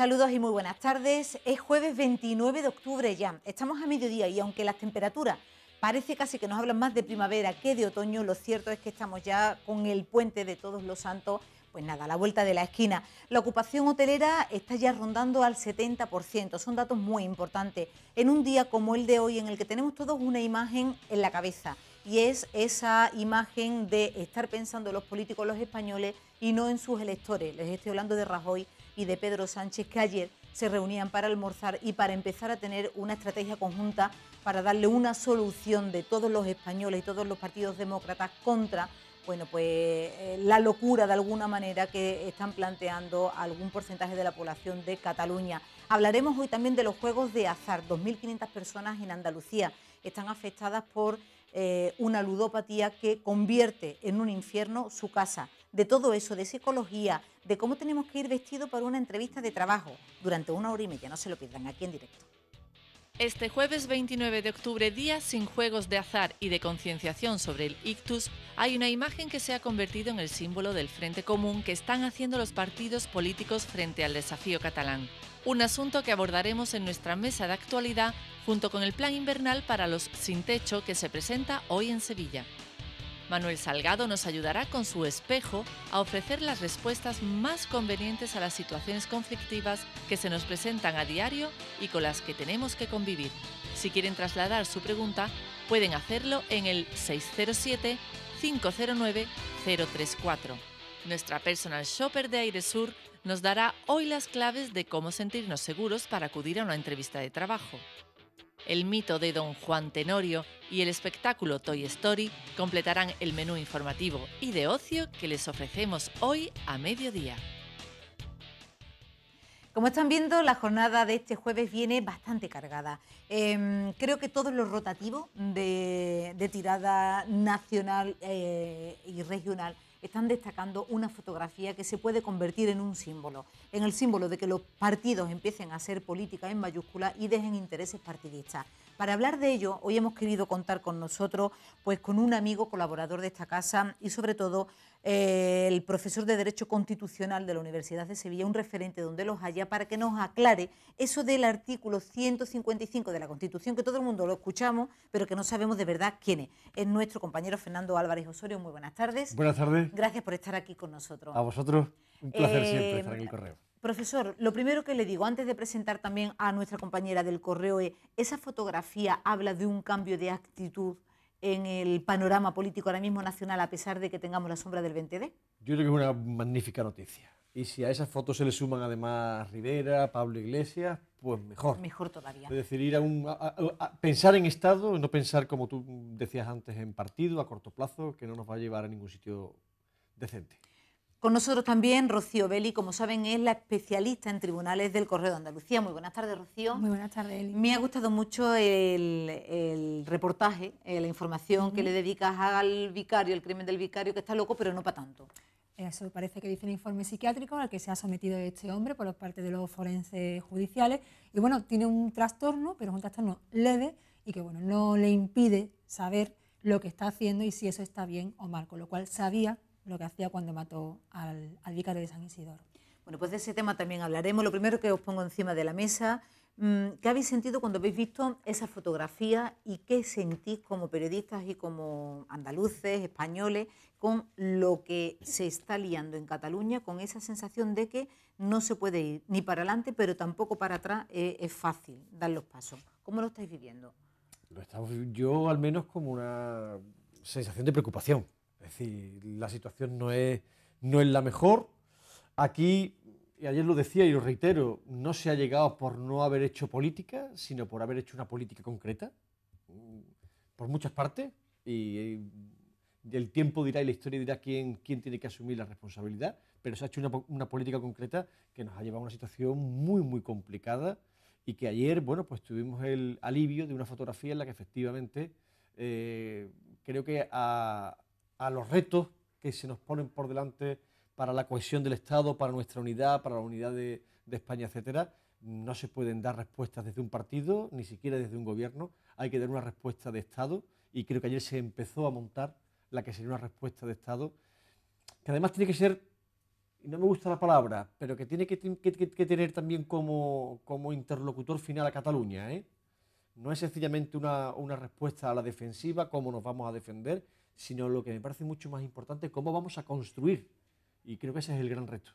Saludos y muy buenas tardes. Es jueves 29 de octubre ya. Estamos a mediodía y aunque las temperaturas parece casi que nos hablan más de primavera que de otoño, lo cierto es que estamos ya con el puente de todos los santos. Pues nada, a la vuelta de la esquina. La ocupación hotelera está ya rondando al 70%. Son datos muy importantes. En un día como el de hoy, en el que tenemos todos una imagen en la cabeza y es esa imagen de estar pensando los políticos, los españoles y no en sus electores. Les estoy hablando de Rajoy y de Pedro Sánchez, que ayer se reunían para almorzar y para empezar a tener una estrategia conjunta para darle una solución de todos los españoles y todos los partidos demócratas contra bueno, pues eh, la locura de alguna manera que están planteando algún porcentaje de la población de Cataluña. Hablaremos hoy también de los juegos de azar. 2.500 personas en Andalucía están afectadas por eh, una ludopatía que convierte en un infierno su casa de todo eso, de psicología, de cómo tenemos que ir vestido para una entrevista de trabajo durante una hora y media. No se lo pierdan aquí en directo. Este jueves 29 de octubre, día sin juegos de azar y de concienciación sobre el ictus, hay una imagen que se ha convertido en el símbolo del Frente Común que están haciendo los partidos políticos frente al desafío catalán. Un asunto que abordaremos en nuestra mesa de actualidad junto con el plan invernal para los sin techo que se presenta hoy en Sevilla. Manuel Salgado nos ayudará con su espejo a ofrecer las respuestas más convenientes a las situaciones conflictivas que se nos presentan a diario y con las que tenemos que convivir. Si quieren trasladar su pregunta, pueden hacerlo en el 607 509 034. Nuestra personal shopper de Aire Sur nos dará hoy las claves de cómo sentirnos seguros para acudir a una entrevista de trabajo el mito de Don Juan Tenorio y el espectáculo Toy Story completarán el menú informativo y de ocio que les ofrecemos hoy a mediodía. Como están viendo, la jornada de este jueves viene bastante cargada. Em, creo que todos los rotativo... de, tirada nacional eh, y regional están destacando una fotografía que se puede convertir en un símbolo, en el símbolo de que los partidos empiecen a hacer política en mayúscula y dejen intereses partidistas. Para hablar de ello, hoy hemos querido contar con nosotros, pues con un amigo colaborador de esta casa y sobre todo eh, el profesor de Derecho Constitucional de la Universidad de Sevilla, un referente donde los haya, para que nos aclare eso del artículo 155 de la Constitución, que todo el mundo lo escuchamos, pero que no sabemos de verdad quién es. Es nuestro compañero Fernando Álvarez Osorio. Muy buenas tardes. Buenas tardes. Gracias por estar aquí con nosotros. A vosotros, un placer siempre eh, estar en el correo. Profesor, lo primero que le digo, antes de presentar también a nuestra compañera del correo, es, esa fotografía habla de un cambio de actitud en el panorama político ahora mismo nacional, a pesar de que tengamos la sombra del 20D? Yo creo que es una magnífica noticia. Y si a esas fotos se le suman además Rivera, Pablo Iglesias, pues mejor. Mejor todavía. Es decir, pensar en Estado, no pensar como tú decías antes en partido, a corto plazo, que no nos va a llevar a ningún sitio decente. Con nosotros también Rocío Belli, como saben, es la especialista en tribunales del Correo de Andalucía. Muy buenas tardes, Rocío. Muy buenas tardes, Eli. Me ha gustado mucho el, reportaje, eh, la información que le dedicas al vicario, el crimen del vicario, que está loco, pero no para tanto. Eso parece que dice el informe psiquiátrico al que se ha sometido este hombre por parte de los forenses judiciales. Y bueno, tiene un trastorno, pero es un trastorno leve y que bueno, no le impide saber lo que está haciendo y si eso está bien o mal, con lo cual sabía lo que hacía cuando mató al, al vicario de San Isidoro. Bueno, pues de ese tema también hablaremos. Lo primero que os pongo encima de la mesa, mm, ¿qué habéis sentido cuando habéis visto esa fotografía y qué sentís como periodistas y como andaluces, españoles, con lo que se está liando en Cataluña, con esa sensación de que no se puede ir ni para adelante, pero tampoco para atrás eh, es fácil dar los pasos? ¿Cómo lo estáis viviendo? Lo estamos, yo al menos como una sensación de preocupación es decir, la situación no es, no es la mejor. Aquí, y ayer lo decía y lo reitero, no se ha llegado por no haber hecho política, sino por haber hecho una política concreta, mm, por muchas partes, y el tiempo dirá y la historia dirá quién, quién tiene que asumir la responsabilidad, pero se ha hecho una, política concreta que nos ha llevado a una situación muy, muy complicada y que ayer, bueno, pues tuvimos el alivio de una fotografía en la que efectivamente eh, creo que a, a los retos que se nos ponen por delante para la cohesión del Estado, para nuestra unidad, para la unidad de, España, etcétera, no se pueden dar respuestas desde un partido, ni siquiera desde un gobierno. Hay que dar una respuesta de Estado y creo que ayer se empezó a montar la que sería una respuesta de Estado, que además tiene que ser, y no me gusta la palabra, pero que tiene que, que tener también como, como, interlocutor final a Cataluña. ¿eh? No es sencillamente una, una respuesta a la defensiva, cómo nos vamos a defender, sino lo que me parece mucho más importante, cómo vamos a construir. Y creo que ese es el gran reto.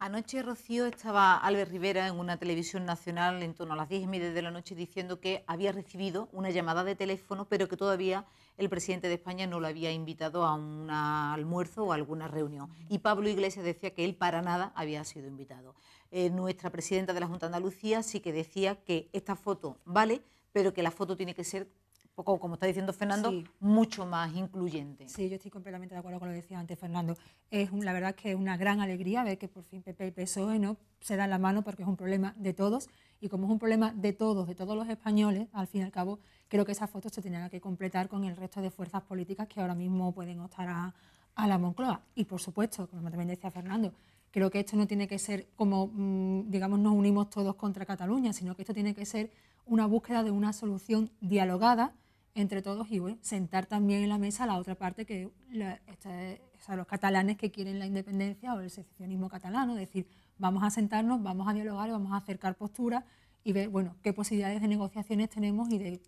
Anoche, Rocío, estaba Albert Rivera en una televisión nacional en torno a las diez y de la noche diciendo que había recibido una llamada de teléfono, pero que todavía el presidente de España no lo había invitado a un almuerzo o a alguna reunión. Y Pablo Iglesias decía que él para nada había sido invitado. Eh, nuestra presidenta de la Junta de Andalucía sí que decía que esta foto vale, pero que la foto tiene que ser como está diciendo Fernando, mucho más incluyente. Sí, yo estoy completamente de acuerdo con lo que decía antes Fernando. Es la verdad es que es una gran alegría ver que por fin PP y PSOE no se dan la mano porque es un problema de todos y como es un problema de todos, de todos los españoles, al fin y al cabo creo que esa foto se tendrá que completar con el resto de fuerzas políticas que ahora mismo pueden optar a, a la Moncloa. Y por supuesto, como también decía Fernando, creo que esto no tiene que ser como, mm, digamos, nos unimos todos contra Cataluña, sino que esto tiene que ser una búsqueda de una solución dialogada entre todos y bueno, sentar también en la mesa la otra parte que la, este, los catalanes que quieren la independencia o el secesionismo catalano, es decir, vamos a sentarnos, vamos a dialogar, vamos a acercar posturas y ver bueno, qué posibilidades de negociaciones tenemos y de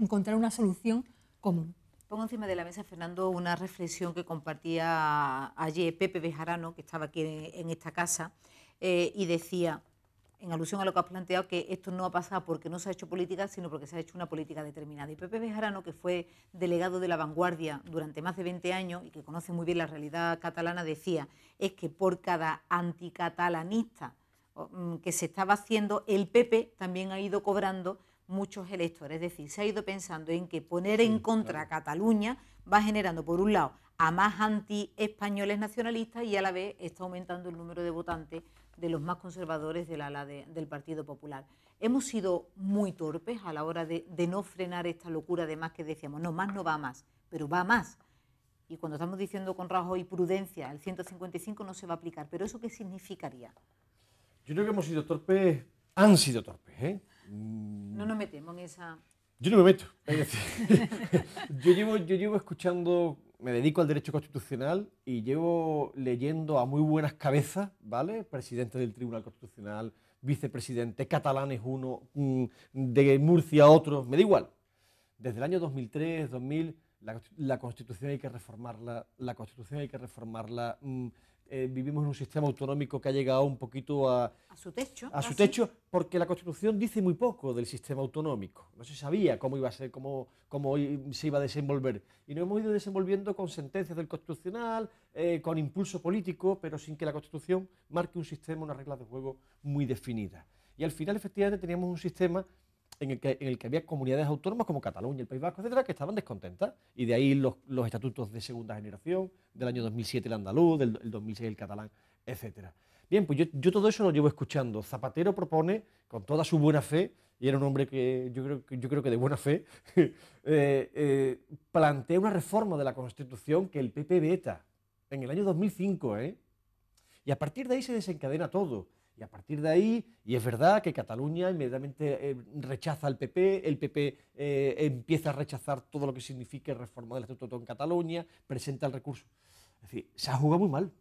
encontrar una solución común. Pongo encima de la mesa, Fernando, una reflexión que compartía ayer Pepe Bejarano, que estaba aquí en, esta casa, eh, y decía, en alusión a lo que has planteado, que esto no ha pasado porque no se ha hecho política, sino porque se ha hecho una política determinada. Y Pepe Bejarano, que fue delegado de la vanguardia durante más de 20 años y que conoce muy bien la realidad catalana, decía, es que por cada anticatalanista mm, que se estaba haciendo, el PP también ha ido cobrando muchos electores. Es decir, se ha ido pensando en que poner en contra a Cataluña va generando, por un lado, a más anti-españoles nacionalistas y a la vez está aumentando el número de votantes de los más conservadores del ala del Partido Popular. Hemos sido muy torpes a la hora de, no frenar esta locura de más que decíamos, no, más no va más, pero va más. Y cuando estamos diciendo con y prudencia, el 155 no se va a aplicar, pero ¿eso qué significaría? Yo creo que hemos sido torpes, han sido torpes. ¿eh? No nos metemos en esa... Yo no me meto. yo, llevo, yo llevo escuchando, me dedico al derecho constitucional y llevo leyendo a muy buenas cabezas, ¿vale? Presidente del Tribunal Constitucional, vicepresidente, catalán es uno, mm, de Murcia otro, me da igual. Desde el año 2003, 2000, la, la Constitución hay que reformarla, la Constitución hay que reformarla, mm, eh, vivimos en un sistema autonómico que ha llegado un poquito a... su techo. A su techo, porque la Constitución dice muy poco del sistema autonómico. No se sabía cómo iba a ser, cómo, cómo se iba a desenvolver. Y nos hemos ido desenvolviendo con sentencias del Constitucional, eh, con impulso político, pero sin que la Constitución marque un sistema, unas reglas de juego muy definida... Y al final, efectivamente, teníamos un sistema en el, que, había comunidades autónomas como Cataluña, el País Vasco, etcétera, que estaban descontentas. Y de ahí los, los estatutos de segunda generación, del año 2007 el andaluz, del 2006 el catalán, etcétera. Bien, pues yo, yo, todo eso lo llevo escuchando. Zapatero propone, con toda su buena fe, y era un hombre que yo creo, yo creo que de buena fe, eh, eh, plantea una reforma de la Constitución que el PP veta en el año 2005. ¿eh? Y a partir de ahí se desencadena todo. Y a partir de ahí, y es verdad que Cataluña inmediatamente eh, rechaza al PP, el PP eh, empieza a rechazar todo lo que signifique reforma del Estatuto en Cataluña, presenta el recurso. Es decir, se ha jugado muy mal.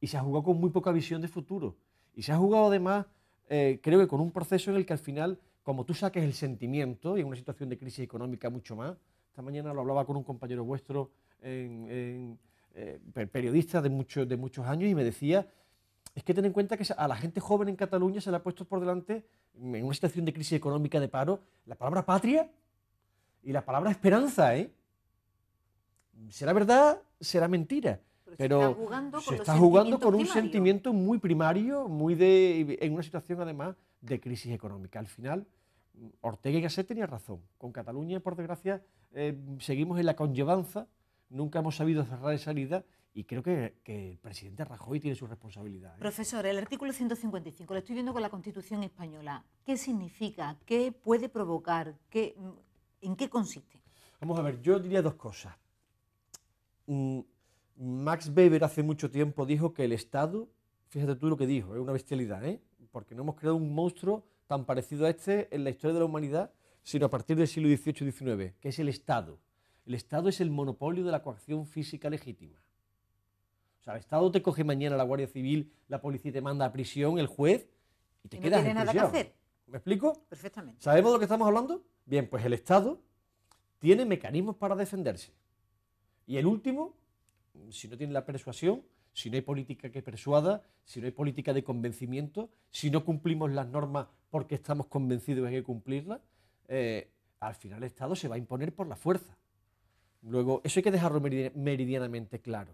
Y se ha jugado con muy poca visión de futuro. Y se ha jugado además, eh, creo que con un proceso en el que al final, como tú saques el sentimiento, y en una situación de crisis económica mucho más, esta mañana lo hablaba con un compañero vuestro periodista de, de muchos años y me decía es que ten en cuenta que a la gente joven en Cataluña se le ha puesto por delante, en una situación de crisis económica de paro, la palabra patria y la palabra esperanza, ¿eh? Será verdad, será mentira, pero, se está jugando con, un sentimiento muy primario, muy de, en una situación además de crisis económica. Al final, Ortega y Gasset tenía razón. Con Cataluña, por desgracia, eh, seguimos en la conllevanza, nunca hemos sabido cerrar esa salida. Y creo que, el presidente Rajoy tiene su responsabilidad. ¿eh? Profesor, el artículo 155, lo estoy viendo con la Constitución española. ¿Qué significa? ¿Qué puede provocar? ¿Qué, mm, ¿En qué consiste? Vamos a ver, yo diría dos cosas. Mm, Max Weber hace mucho tiempo dijo que el Estado, fíjate tú lo que dijo, es una bestialidad, ¿eh? porque no hemos creado un monstruo tan parecido a este en la historia de la humanidad, sino a partir del siglo XVIII y XIX, que es el Estado. El Estado es el monopolio de la coacción física legítima. O sea, el Estado te coge mañana la Guardia Civil, la policía te manda a prisión, el juez, y te queda tiene nada que hacer. ¿Me explico? Perfectamente. ¿Sabemos de lo que estamos hablando? Bien, pues el Estado tiene mecanismos para defenderse. Y el último, si no tiene la persuasión, si no hay política que persuada, si no hay política de convencimiento, si no cumplimos las normas porque estamos convencidos de que hay que cumplirlas, eh, al final el Estado se va a imponer por la fuerza. Luego, eso hay que dejarlo meridianamente claro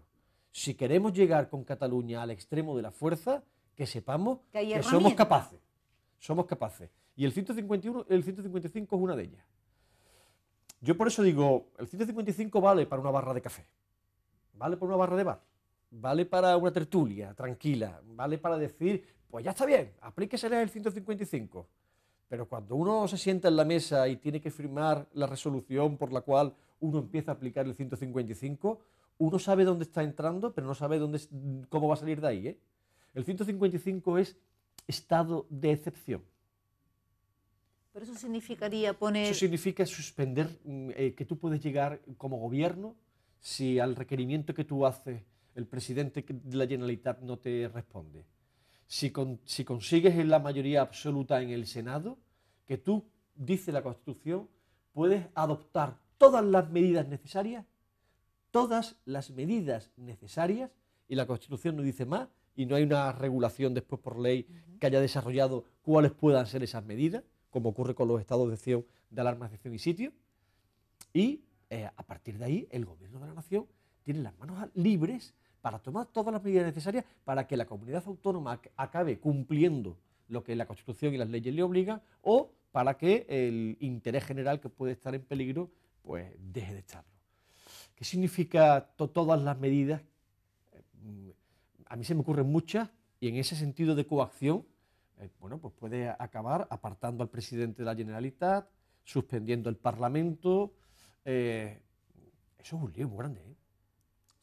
si queremos llegar con Cataluña al extremo de la fuerza, que sepamos que, somos capaces. Somos capaces. Y el 151, el 155 es una de ellas. Yo por eso digo, el 155 vale para una barra de café, vale para una barra de bar, vale para una tertulia tranquila, vale para decir, pues ya está bien, aplíquese el 155. Pero cuando uno se sienta en la mesa y tiene que firmar la resolución por la cual uno empieza a aplicar el 155, uno sabe dónde está entrando, pero no sabe dónde, cómo va a salir de ahí. ¿eh? El 155 es estado de excepción. Pero eso significaría poner... Eso significa suspender mm, eh, que tú puedes llegar como gobierno si al requerimiento que tú haces el presidente de la Generalitat no te responde. Si, si consigues la mayoría absoluta en el Senado, que tú, dice la Constitución, puedes adoptar todas las medidas necesarias todas las medidas necesarias, y la Constitución no dice más, y no hay una regulación después por ley que haya desarrollado cuáles puedan ser esas medidas, como ocurre con los estados de acción de alarma de y sitio, y eh, a partir de ahí el gobierno de la nación tiene las manos libres para tomar todas las medidas necesarias para que la comunidad autónoma acabe cumpliendo lo que la Constitución y las leyes le obligan o para que el interés general que puede estar en peligro pues deje de estarlo. ¿Qué significa todas las medidas? Eh, a mí se me ocurren muchas y en ese sentido de coacción, eh, bueno, pues puede acabar apartando al presidente de la Generalitat, suspendiendo el Parlamento. Eh, eso es un lío muy grande.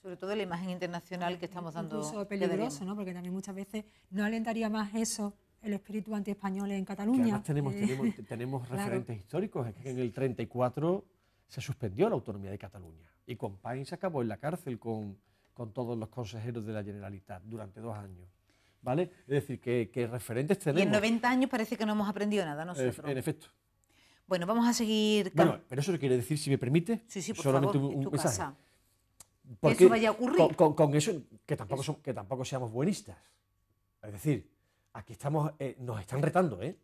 Sobre todo la imagen internacional que estamos dando. peligroso, ¿no? Porque también muchas veces no alentaría más eso el espíritu antiespañol en Cataluña. tenemos, tenemos, tenemos referentes históricos. Es que en el 34 se suspendió la autonomía de Cataluña. Y Compain se acabó en la cárcel con, con todos los consejeros de la Generalitat durante dos años. ¿Vale? Es decir, que, referentes tenemos. Y en 90 años parece que no hemos aprendido nada nosotros. En, efecto. Bueno, vamos a seguir. Bueno, pero eso quiere decir, si me permite, sí, sí, solamente un, un mensaje. Porque eso vaya a ocurrir. Con, eso, que tampoco, que tampoco seamos buenistas. Es decir, aquí estamos, eh, nos están retando, ¿eh?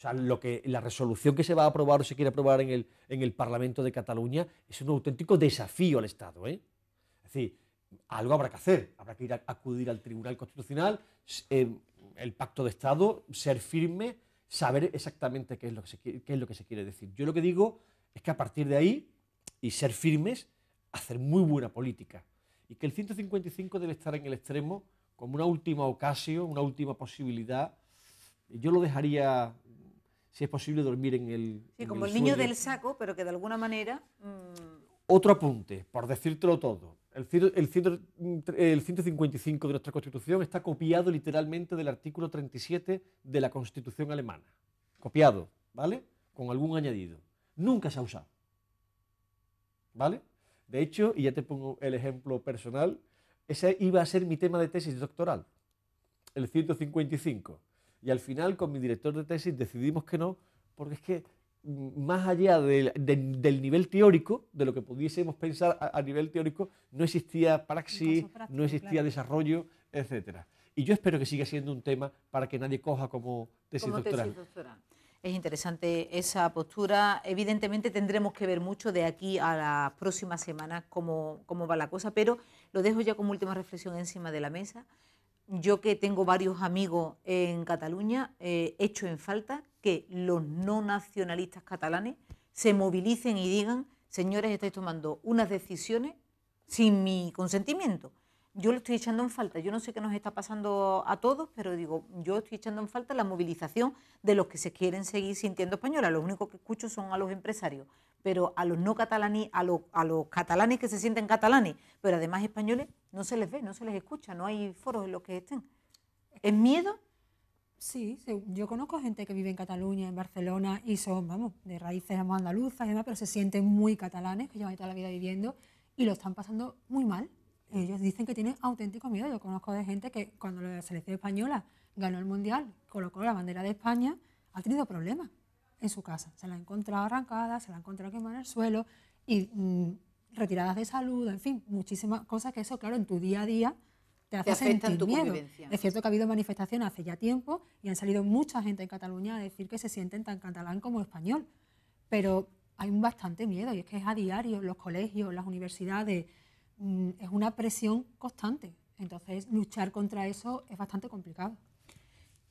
O sea, lo que, la resolución que se va a aprobar o se quiere aprobar en el, en el Parlamento de Cataluña es un auténtico desafío al Estado. ¿eh? Es decir, algo habrá que hacer, habrá que ir a, acudir al Tribunal Constitucional, eh, el pacto de Estado, ser firme, saber exactamente qué es, lo que qué es lo que se quiere decir. Yo lo que digo es que a partir de ahí, y ser firmes, hacer muy buena política. Y que el 155 debe estar en el extremo como una última ocasión, una última posibilidad. Yo lo dejaría, si es posible dormir en el... Sí, como el, niño del saco, pero que de alguna manera... Mm, Otro apunte, por decírtelo todo. El, el, el 155 de nuestra Constitución está copiado literalmente del artículo 37 de la Constitución alemana. Copiado, ¿vale? Con algún añadido. Nunca se ha usado. ¿Vale? De hecho, y ya te pongo el ejemplo personal, ese iba a ser mi tema de tesis doctoral, el 155. Y al final con mi director de tesis decidimos que no, porque es que mm, más allá del nivel teórico, de lo que pudiésemos pensar a, nivel teórico, no existía praxis, no existía desarrollo, etc. Y yo espero que siga siendo un tema para que nadie coja como tesis, doctoral. Es interesante esa postura. Evidentemente tendremos que ver mucho de aquí a las próximas semanas cómo, cómo va la cosa, pero lo dejo ya como última reflexión encima de la mesa yo que tengo varios amigos en Cataluña, eh, echo en falta que los no nacionalistas catalanes se movilicen y digan, señores, estáis tomando unas decisiones sin mi consentimiento. Yo lo estoy echando en falta. Yo no sé qué nos está pasando a todos, pero digo, yo estoy echando en falta la movilización de los que se quieren seguir sintiendo españoles. Lo único que escucho son a los empresarios pero a los no catalanes, a, los, catalanes que se sienten catalanes, pero además españoles, no se les ve, no se les escucha, no hay foros en los que estén. ¿Es miedo? Sí, yo conozco gente que vive en Cataluña, en Barcelona, y son, vamos, de raíces andaluzas y demás, pero se sienten muy catalanes, que llevan toda la vida viviendo, y lo están pasando muy mal. Ellos dicen que tienen auténtico miedo. Yo conozco de gente que cuando la selección española ganó el Mundial, colocó la bandera de España, ha tenido problemas en su casa. Se la ha encontrado arrancada, se la ha encontrado quemada en el suelo y mm, retiradas de salud, en fin, muchísimas cosas que eso, claro, en tu día a día te hace sentir tu miedo. Es cierto que ha habido manifestaciones hace ya tiempo y han salido mucha gente en Cataluña a decir que se sienten tan catalán como español, pero hay un bastante miedo y es que es a diario, los colegios, las universidades, mm, es una presión constante. Entonces, luchar contra eso es bastante complicado.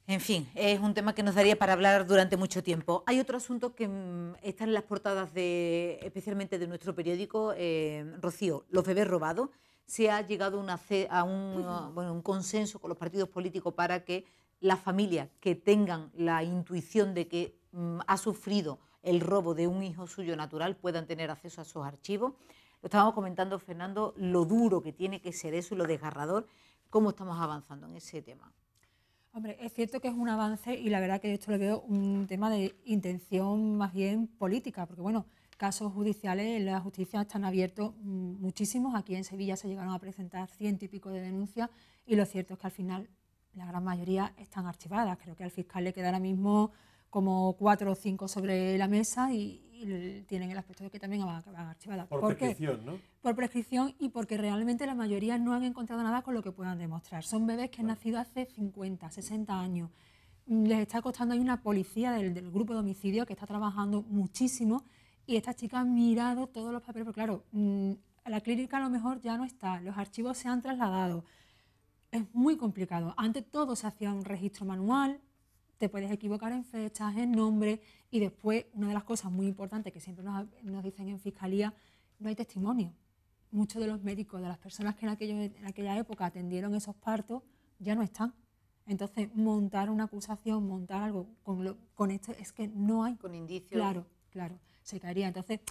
En fin, es un tema que nos daría para hablar durante mucho tiempo. Hay otro asunto que mm, está en las portadas de, especialmente de nuestro periódico, eh, Rocío, los bebés robados. Se ha llegado a un, consenso con los partidos políticos para que las familias que tengan la intuición de que mm, ha sufrido el robo de un hijo suyo natural puedan tener acceso a sus archivos. Lo estábamos comentando, Fernando, lo duro que tiene que ser eso y lo desgarrador, cómo estamos avanzando en ese tema. Hombre, es cierto que es un avance y la verdad que esto lo veo un tema de intención más bien política, porque bueno, casos judiciales, en la justicia están abiertos mm, muchísimos. Aquí en Sevilla se llegaron a presentar ciento y pico de denuncias y lo cierto es que al final la gran mayoría están archivadas. Creo que al fiscal le queda ahora mismo como cuatro o cinco sobre la mesa y, tienen el aspecto de que también van a archivadas. Por, ¿Por prescripción, ¿no? Por prescripción y porque realmente la mayoría no han encontrado nada con lo que puedan demostrar. Son bebés que han nacido hace 50, 60 años. Mm, les está costando, hay una policía del, grupo de homicidio que está trabajando muchísimo y esta chica ha mirado todos los papeles, pero claro, mm, la clínica a lo mejor ya no está, los archivos se han trasladado. Es muy complicado. Antes todo se hacía un registro manual, te puedes equivocar en fechas, en nombre, y después una de las cosas muy importantes que siempre nos, dicen en fiscalía, no hay testimonio. Muchos de los médicos, de las personas que en, en aquella época atendieron esos partos, ya no están. Entonces, montar una acusación, montar algo con, con esto es que no hay. Con indicios. Claro, claro, se caería. Entonces,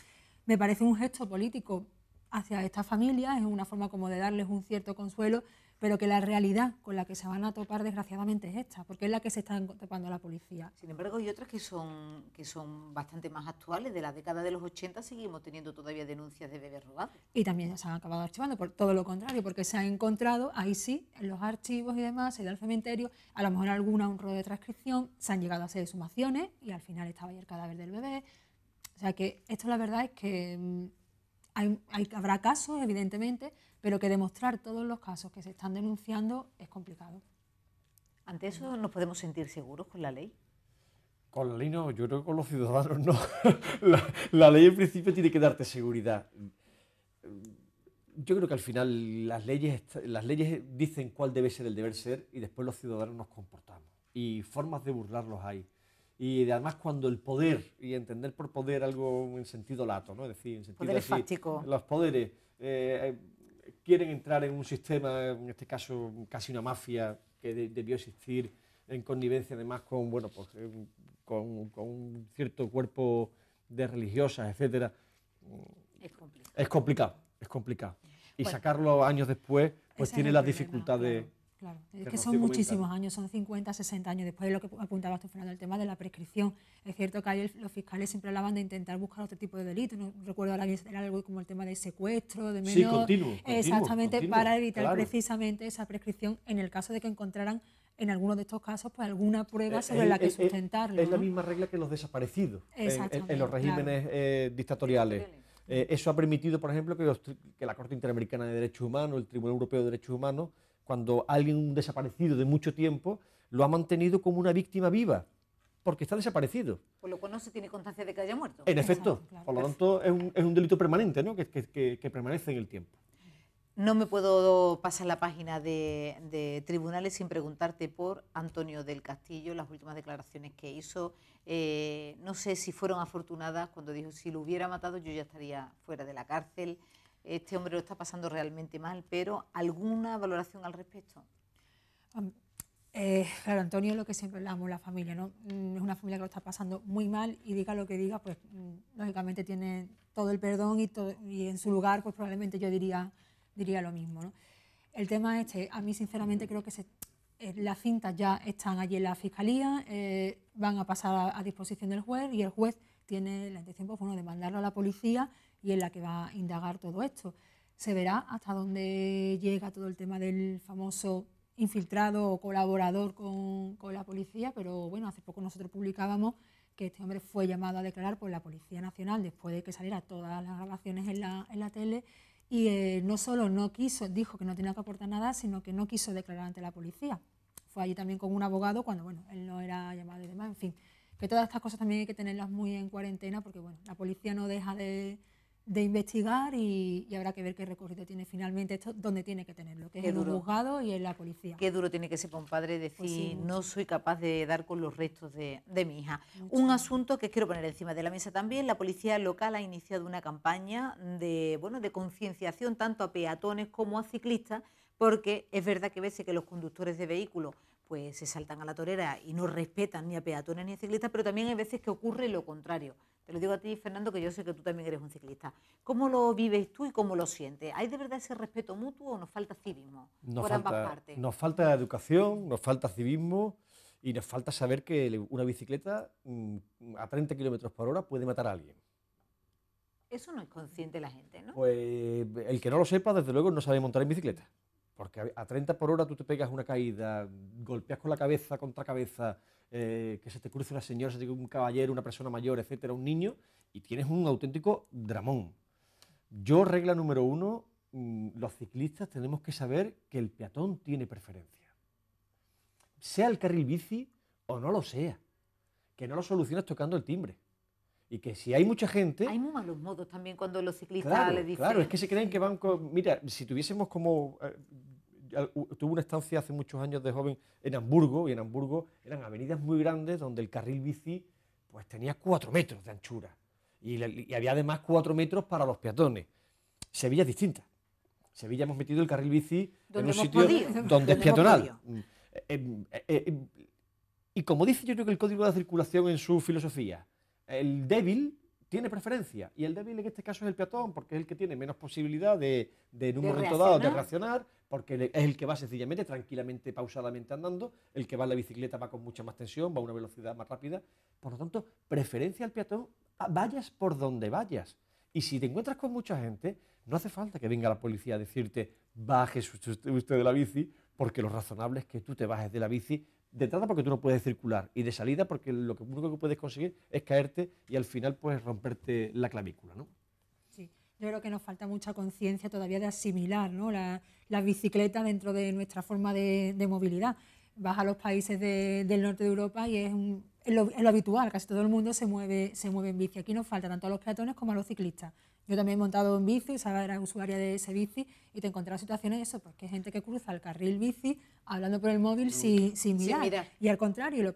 me parece un gesto político hacia estas familias es una forma como de darles un cierto consuelo pero que la realidad con la que se van a topar desgraciadamente es esta, porque es la que se está topando la policía. Sin embargo, hay otras que son, que son bastante más actuales, de la década de los 80 seguimos teniendo todavía denuncias de bebés robados. Y también se han acabado archivando, por todo lo contrario, porque se ha encontrado, ahí sí, en los archivos y demás, se el cementerio, a lo mejor alguna un robo de transcripción, se han llegado a hacer sumaciones y al final estaba ahí el cadáver del bebé. O sea que esto la verdad es que mm, hay, habrá casos, evidentemente, pero que demostrar todos los casos que se están denunciando es complicado. ¿Ante eso nos podemos sentir seguros con la ley? Con la ley no, yo creo que con los ciudadanos no. la, la, ley en principio tiene que darte seguridad. Yo creo que al final las leyes, las leyes dicen cuál debe ser el deber ser y después los ciudadanos nos comportamos. Y formas de burlarlos hay y además cuando el poder, y entender por poder algo en sentido lato, ¿no? es decir, en sentido de los poderes eh, eh, quieren entrar en un sistema, en este caso casi una mafia que debió existir en connivencia además con, bueno, pues, eh, con, con un cierto cuerpo de religiosas, etcétera. Es complicado. Es complicado, es complicado. Y sacarlo años después, pues tiene las dificultades Claro, es que, son muchísimos años, son 50, 60 años después de lo que apuntabas tú, Fernando, el tema de la prescripción. Es cierto que ahí los fiscales siempre hablaban de intentar buscar otro tipo de delitos, no recuerdo ahora bien, era algo como el tema de secuestro, de menor. Sí, continuo, exactamente, para evitar precisamente esa prescripción en el caso de que encontraran en algunos de estos casos pues alguna eh, prueba sobre la que sustentarlo. Es, la misma regla que los desaparecidos en, los regímenes eh, dictatoriales. Eh, eso ha permitido, por ejemplo, que, los, que la Corte Interamericana de Derechos Humanos, el Tribunal Europeo de Derechos Humanos, cuando alguien desaparecido de mucho tiempo lo ha mantenido como una víctima viva, porque está desaparecido. Por lo cual no se tiene constancia de que haya muerto. En efecto, por lo tanto es un, es un delito permanente, ¿no? que, que, permanece en el tiempo. No me puedo pasar la página de, tribunales sin preguntarte por Antonio del Castillo, las últimas declaraciones que hizo. Eh, no sé si fueron afortunadas cuando dijo, si lo hubiera matado yo ya estaría fuera de la cárcel este hombre lo está pasando realmente mal, pero ¿alguna valoración al respecto? Eh, claro, Antonio, lo que siempre hablamos, la familia, ¿no? Mm, es una familia que lo está pasando muy mal y diga lo que diga, pues mm, lógicamente tiene todo el perdón y, en su lugar, pues probablemente yo diría, diría lo mismo, ¿no? El tema este, a mí sinceramente creo que eh, las cintas ya están allí en la fiscalía, eh, van a pasar a, disposición del juez y el juez tiene la intención, pues, bueno, de mandarlo a la policía y en la que va a indagar todo esto. Se verá hasta dónde llega todo el tema del famoso infiltrado o colaborador con, con la policía, pero bueno, hace poco nosotros publicábamos que este hombre fue llamado a declarar por la Policía Nacional después de que saliera todas las grabaciones en la, en la tele y eh, no solo no quiso, dijo que no tenía que aportar nada, sino que no quiso declarar ante la policía. Fue allí también con un abogado cuando, bueno, él no era llamado y demás, en fin. Que todas estas cosas también hay que tenerlas muy en cuarentena porque, bueno, la policía no deja de, de investigar y, habrá que ver qué recorrido tiene finalmente esto, dónde tiene que tenerlo, que es el en y en la policía. Qué duro tiene que ser compadre, pues decir, no soy capaz de dar con los restos de, de mi hija. Un asunto que quiero poner encima de la mesa también, la policía local ha iniciado una campaña de, bueno, de concienciación tanto a peatones como a ciclistas, porque es verdad que veces que los conductores de vehículos pues se saltan a la torera y no respetan ni a peatones ni a ciclistas, pero también hay veces que ocurre lo contrario. Te lo digo a ti, Fernando, que yo sé que tú también eres un ciclista. ¿Cómo lo vives tú y cómo lo sientes? ¿Hay de verdad ese respeto mutuo o nos falta civismo por ambas partes? Nos falta educación, nos falta civismo y nos falta saber que una bicicleta mm, a 30 kilómetros por hora puede matar a alguien. Eso no es consciente la gente, ¿no? Pues el que no lo sepa, desde luego, no sabe montar en bicicleta. Porque a 30 por hora tú te pegas una caída, golpeas con la cabeza contra cabeza, eh, que se te cruce una señora, se te un caballero, una persona mayor, etcétera, un niño, y tienes un auténtico dramón. Yo, regla número uno, mm, los ciclistas tenemos que saber que el peatón tiene preferencia. Sea el carril bici o no lo sea. Que no lo solucionas tocando el timbre y que si hay mucha gente... Hay muy malos modos también cuando los ciclistas le dicen... Claro, es que se creen que van con... Mira, si tuviésemos como... Eh, tuve una estancia hace muchos años de joven en Hamburgo, y en Hamburgo eran avenidas muy grandes donde el carril bici pues tenía cuatro metros de anchura. Y, había además cuatro metros para los peatones. Sevilla es distinta. Sevilla hemos metido el carril bici en un sitio donde es peatonal. Mm. Eh, eh, eh, y como dice yo creo que el Código de la Circulación en su filosofía, el débil tiene preferencia y el débil en este caso es el peatón porque es el que tiene menos posibilidad de, en un momento dado de reaccionar porque es el que va sencillamente, tranquilamente, pausadamente andando, el que va en la bicicleta va con mucha más tensión, va a una velocidad más rápida. Por lo tanto, preferencia al peatón, vayas por donde vayas. Y si te encuentras con mucha gente, no hace falta que venga la policía a decirte, baje usted de la bici, porque lo razonable es que tú te bajes de la bici de entrada porque tú no puedes circular y de salida porque lo único que puedes conseguir es caerte y al final pues romperte la clavícula, ¿no? Sí, yo creo que nos falta mucha conciencia todavía de asimilar ¿no? la, bicicleta dentro de nuestra forma de, movilidad. Vas a los países del norte de Europa y es, lo, habitual, casi todo el mundo se mueve, se mueve en bici. Aquí nos falta tanto a los peatones como a los ciclistas. Yo también he montado en bici, sabes era usuaria de ese bici, y te encontrás situaciones eso, porque hay gente que cruza el carril bici hablando por el móvil sin, mirar. Y al contrario, lo,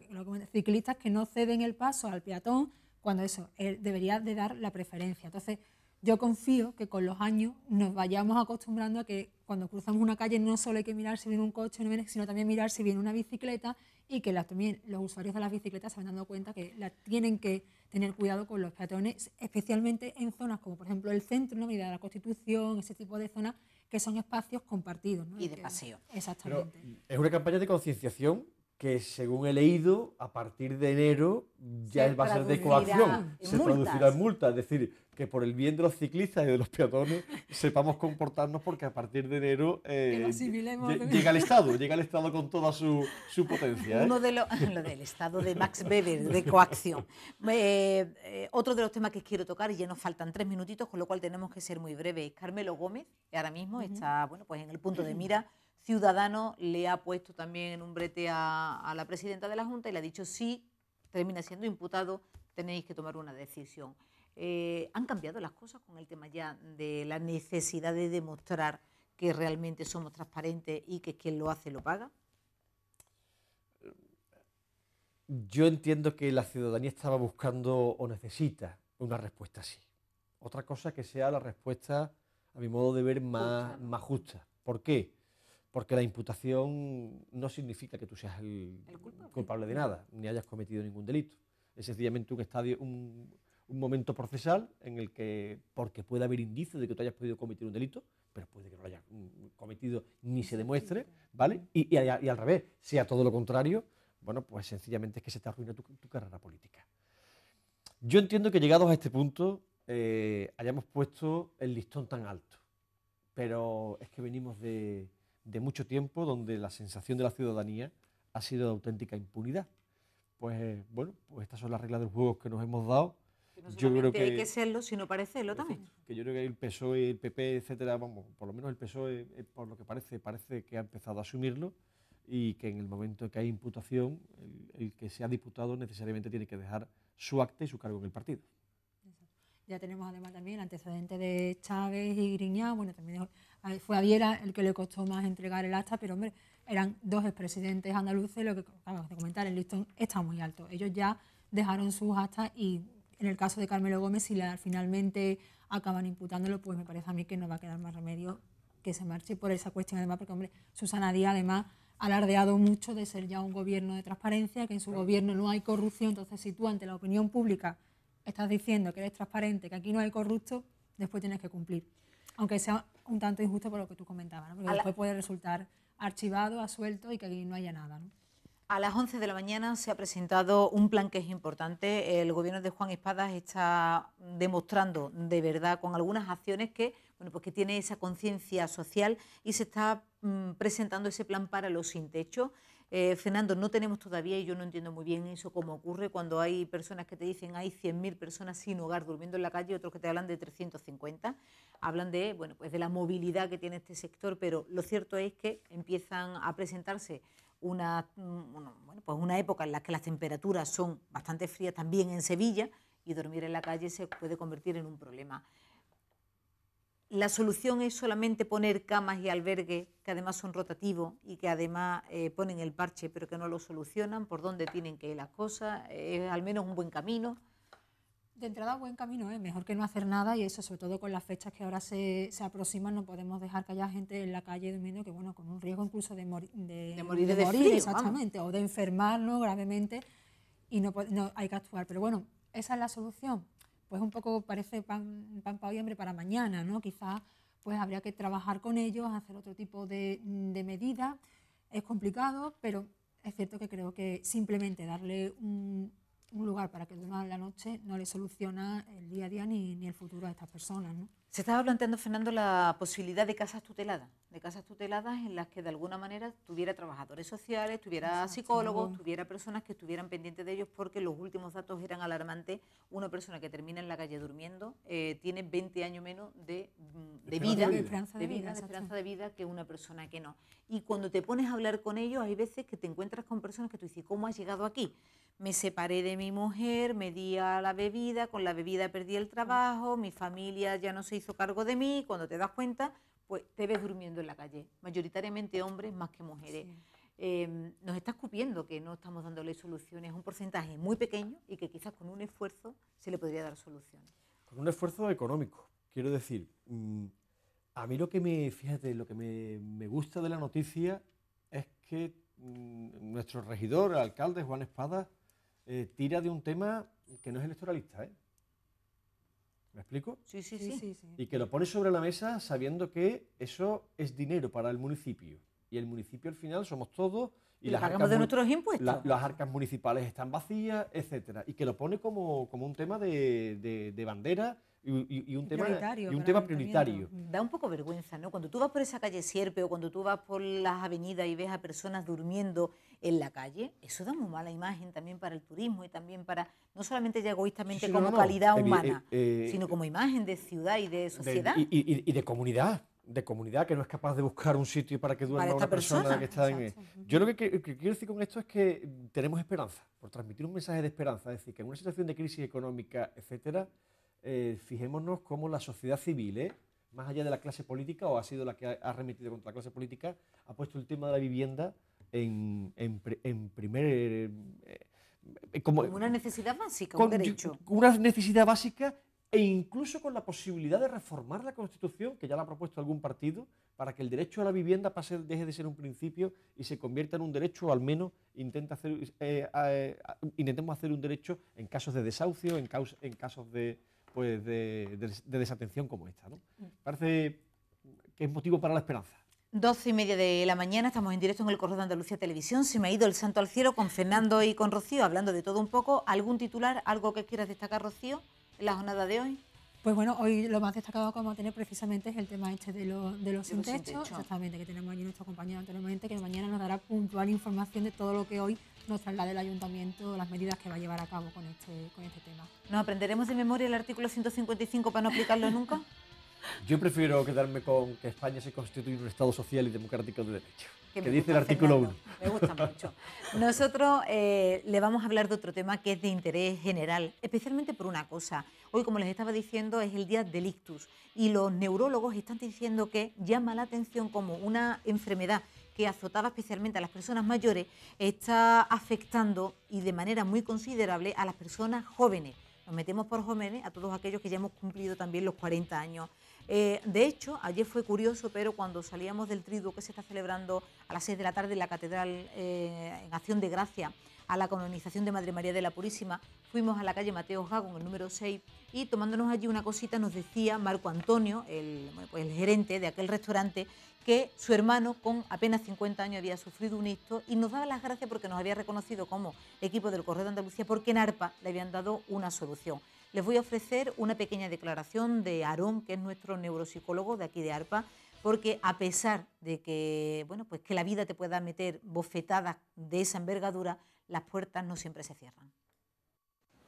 ciclistas que no ceden el paso al peatón cuando eso, eh, debería de dar la preferencia. Entonces, yo confío que con los años nos vayamos acostumbrando a que cuando cruzamos una calle no solo hay que mirar si viene un coche, sino también mirar si viene una bicicleta y que también los usuarios de las bicicletas se van dando cuenta que la, tienen que tener cuidado con los peatones, especialmente en zonas como por ejemplo el centro, ¿no? Mira, la Constitución, ese tipo de zonas que son espacios compartidos. Y de paseo. Exactamente. Mm, es una campaña de concienciación que según he leído, a partir de enero ya va a ser de coacción, se multas. en multa, es decir, que por el bien de los ciclistas y de los peatones sepamos comportarnos porque a partir de enero eh, llega el Estado, llega el Estado con toda su, potencia. ¿eh? Uno de lo, del Estado de Max Weber, de coacción. Eh, otro de los temas que quiero tocar, y ya nos faltan tres minutitos, con lo cual tenemos que ser muy breves. Carmelo Gómez, que ahora mismo está bueno, pues en el punto de mira Ciudadano le ha puesto también en un brete a, la presidenta de la Junta y le ha dicho, si termina siendo imputado, tenéis que tomar una decisión. Eh, ¿Han cambiado las cosas con el tema ya de la necesidad de demostrar que realmente somos transparentes y que quien lo hace lo paga? Yo entiendo que la ciudadanía estaba buscando o necesita una respuesta así. Otra cosa que sea la respuesta, a mi modo de ver, más Más justa. ¿Por qué? porque la imputación no significa que tú seas el, culpable? de nada, ni hayas cometido ningún delito. Es sencillamente un estadio, un, momento procesal en el que, porque puede haber indicios de que tú hayas podido cometer un delito, pero puede que no lo hayas mm, cometido ni se demuestre, ¿vale? Y, al revés, sea todo lo contrario, bueno, pues sencillamente es que se te arruina tu, carrera política. Yo entiendo que llegados a este punto eh, hayamos puesto el listón tan alto, pero es que venimos de, de mucho tiempo donde la sensación de la ciudadanía ha sido de auténtica impunidad. Pues eh, bueno, pues estas son las reglas del juego que nos hemos dado. yo creo que hay que serlo, sino parecerlo también. Que yo creo que el PSOE, el PP, etcétera, vamos, por lo menos el PSOE, eh, por lo que parece, parece que ha empezado a asumirlo y que en el momento que hay imputación, el, que sea diputado necesariamente tiene que dejar su acta y su cargo en el partido. Ya tenemos además también el antecedente de Chávez y Griñá, bueno, también fue a Viera el que le costó más entregar el acta, pero hombre, eran dos expresidentes andaluces, lo que acabamos de comentar, el listón está muy alto. Ellos ya dejaron sus actas y en el caso de Carmelo Gómez, si finalmente acaban imputándolo, pues me parece a mí que no va a quedar más remedio que se marche por esa cuestión, además, porque, hombre, Susana Díaz, además, ha alardeado mucho de ser ya un gobierno de transparencia, que en su gobierno no hay corrupción, entonces si tú ante la opinión pública estás diciendo que eres transparente, que aquí no hay corrupto, después tienes que cumplir. Aunque sea un tanto injusto por lo que tú comentabas, porque después puede resultar archivado, asuelto y que aquí no haya nada. A las 11 de la mañana se ha presentado un plan que es importante. El gobierno de Juan Espadas está demostrando de verdad con algunas acciones que, bueno, pues que tiene esa conciencia social y se está mm, presentando ese plan para los sin techo. Fernando, eh, no tenemos todavía, y yo no entiendo muy bien eso, cómo ocurre cuando hay personas que te dicen hay 100.000 personas sin hogar durmiendo en la calle, y otros que te hablan de 350. Hablan de, bueno, pues de la movilidad que tiene este sector, pero lo cierto es que empiezan a presentarse una, mm, pues una época en la que las temperaturas son bastante frías también en Sevilla y dormir en la calle se puede convertir en un problema la solución es solamente poner camas y albergues que además son rotativos y que además eh, ponen el parche pero que no lo solucionan, por dónde tienen que ir las cosas, es al menos un buen camino. De entrada, buen camino, ¿eh? mejor que no hacer nada y eso, sobre todo con las fechas que ahora se, aproximan, no podemos dejar que haya gente en la calle durmiendo que, bueno, con un riesgo incluso de, de, morir, de, morir exactamente, o de enfermar gravemente y no, no hay que actuar. Pero bueno, esa es la solución, pues un poco parece pan, pan para para mañana, ¿no? Quizás pues habría que trabajar con ellos, hacer otro tipo de, de medidas. Es complicado, pero es cierto que creo que simplemente darle un, lugar para que duerman la noche no le soluciona el día a día ni, ni el futuro a estas personas, ¿no? Se estaba planteando, Fernando, la posibilidad de casas tuteladas, de casas tuteladas en las que de alguna manera tuviera trabajadores sociales, tuviera psicólogos, tuviera personas que estuvieran pendientes de ellos, porque los últimos datos eran alarmantes. Una persona que termina en la calle durmiendo eh, tiene 20 años menos de, mm, vida, de, esperanza de, vida, de esperanza de vida que una persona que no. Y cuando te pones a hablar con ellos, hay veces que te encuentras con personas que tú dices, ¿cómo has llegado aquí? me separé de mi mujer, me di a la bebida, con la bebida perdí el trabajo, mi familia ya no se hizo cargo de mí, cuando te das cuenta, pues te ves durmiendo en la calle, mayoritariamente hombres más que mujeres. Em, nos está escupiendo que no estamos dándole soluciones, un porcentaje muy pequeño y que quizás con un esfuerzo se le podría dar soluciones. Con un esfuerzo económico, quiero decir, mm, a mí lo que me, fíjate, lo que me, gusta de la noticia es que mm, nuestro regidor, el alcalde Juan Espada, eh, tira de un tema que no es electoralista, ¿eh? ¿Me explico? Sí sí sí, Y que lo pone sobre la mesa sabiendo que eso es dinero para el municipio. Y el municipio al final somos todos. Y, las de nuestros impuestos. las arcas municipales están vacías, etcétera. Y que lo pone como, un tema de, de bandera y, un tema prioritario. un tema prioritario. Da un poco vergüenza, ¿no? Cuando tú vas por esa calle Sierpe o cuando tú vas por las avenidas y ves a personas durmiendo en la calle, eso da muy mala imagen también para el turismo y también para, no solamente ya egoístamente como calidad eh, eh, humana, eh, sino como imagen de ciudad y de sociedad. y, de comunidad de comunidad que no es capaz de buscar un sitio para que duerma una persona, que está Yo lo que, quiero decir con esto es que tenemos esperanza, por transmitir un mensaje de esperanza, es decir, que en una situación de crisis económica, etcétera, eh, fijémonos cómo la sociedad civil, ¿eh? más allá de la clase política, o ha sido la que ha remitido contra la clase política, ha puesto el tema de la vivienda en, primer... Eh, como, una necesidad básica, con, un derecho. Una necesidad básica e incluso con la posibilidad de reformar la Constitución, que ya la ha propuesto algún partido, para que el derecho a la vivienda pase, deje de ser un principio y se convierta en un derecho, o al menos intenta hacer, intentemos hacer un derecho en casos de desahucio, en, en casos de, pues, de, desatención como esta. ¿no? Mm. Parece que es motivo para la esperanza. 12 y media de la mañana, estamos en directo en el Correo de Andalucía Televisión. Se me ha ido el santo al cielo con Fernando y con Rocío, hablando de todo un poco. ¿Algún titular, algo que quieras destacar, Rocío, en la jornada de hoy? Pues bueno, hoy lo más destacado que vamos a tener precisamente es el tema este de, los sin exactamente, que tenemos allí nuestro compañero que mañana nos dará puntual información de todo lo que hoy nos habla el ayuntamiento, las medidas que va a llevar a cabo con este, este tema. ¿Nos aprenderemos de memoria el artículo 155 para no aplicarlo nunca? Yo prefiero quedarme con que España se constituye un Estado social y democrático de derecho, que, dice el artículo 1. Me gusta mucho. Nosotros eh, le vamos a hablar de otro tema que es de interés general, especialmente por una cosa. Hoy, como les estaba diciendo, es el día del ictus y los neurólogos están diciendo que llama la atención como una enfermedad que azotaba especialmente a las personas mayores está afectando y de manera muy considerable a las personas jóvenes. Nos metemos por jóvenes a todos aquellos que ya hemos cumplido también los 40 años. Eh, de hecho, ayer fue curioso, pero cuando salíamos del triduo que se está celebrando a las 6 de la tarde en la Catedral eh, en Acción de Gracia, a la colonización de Madre María de la Purísima, fuimos a la calle Mateo Jagón el número 6 y tomándonos allí una cosita nos decía Marco Antonio, el, pues gerente de aquel restaurante, que su hermano con apenas 50 años había sufrido un hito... y nos daba las gracias porque nos había reconocido como equipo del Correo de Andalucía porque en ARPA le habían dado una solución. Les voy a ofrecer una pequeña declaración de Aarón, que es nuestro neuropsicólogo de aquí de ARPA, porque a pesar de que, bueno, pues que la vida te pueda meter bofetadas de esa envergadura, las puertas no siempre se cierran.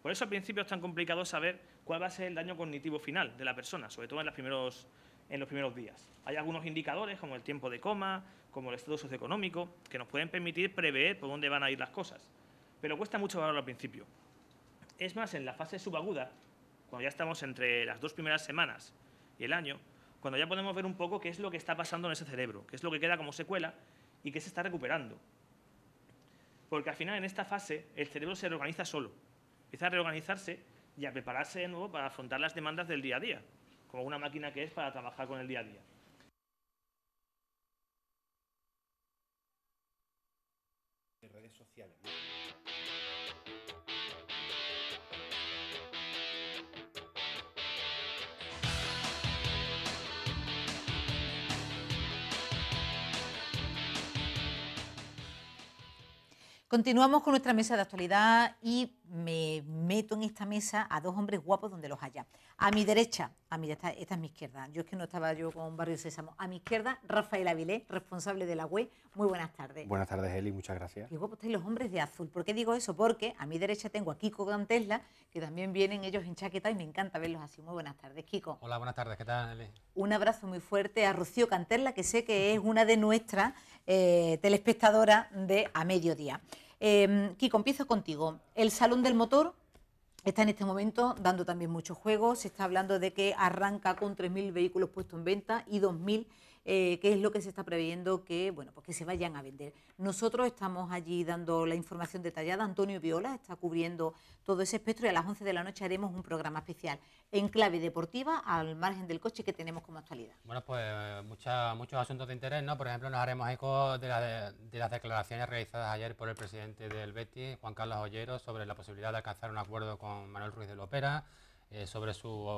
Por eso al principio es tan complicado saber cuál va a ser el daño cognitivo final de la persona, sobre todo en, los primeros días. Hay algunos indicadores como el tiempo de coma, como el estado socioeconómico, que nos pueden permitir prever por dónde van a ir las cosas, pero cuesta mucho valor al principio. Es más, en la fase subaguda, cuando ya estamos entre las dos primeras semanas y el año, cuando ya podemos ver un poco qué es lo que está pasando en ese cerebro, qué es lo que queda como secuela y qué se está recuperando. Porque al final, en esta fase, el cerebro se reorganiza solo, empieza a reorganizarse y a prepararse de nuevo para afrontar las demandas del día a día, como una máquina que es para trabajar con el día a día. redes sociales. Continuamos con nuestra mesa de actualidad y me meto en esta mesa a dos hombres guapos donde los haya. A mi derecha, a mi esta es mi izquierda. Yo es que no estaba yo con Barrio Sésamo. A mi izquierda, Rafael Avilés, responsable de la web. Muy buenas tardes. Buenas tardes, Eli, muchas gracias. Y guapos estáis los hombres de azul. ¿Por qué digo eso? Porque a mi derecha tengo a Kiko Gantesla, que también vienen ellos en chaqueta y me encanta verlos así. Muy buenas tardes, Kiko. Hola, buenas tardes, ¿qué tal, Eli? Un abrazo muy fuerte a Rocío Canterla, que sé que es una de nuestras eh, telespectadoras de A Mediodía. Em, Kiko, empiezo contigo. El Salón del Motor está en este momento dando también muchos juegos. Se está hablando de que arranca con 3.000 vehículos puestos en venta y 2.000 eh, qué es lo que se está previendo que, bueno, pues se vayan a vender. Nosotros estamos allí dando la información detallada, Antonio Viola está cubriendo todo ese espectro y a las 11 de la noche haremos un programa especial en clave deportiva al margen del coche que tenemos como actualidad. Bueno, pues muchos asuntos de interés, ¿no? Por ejemplo, nos haremos eco de, las declaraciones realizadas ayer por el presidente del Betis, Juan Carlos Ollero, sobre la posibilidad de alcanzar un acuerdo con Manuel Ruiz de Lopera eh, sobre su,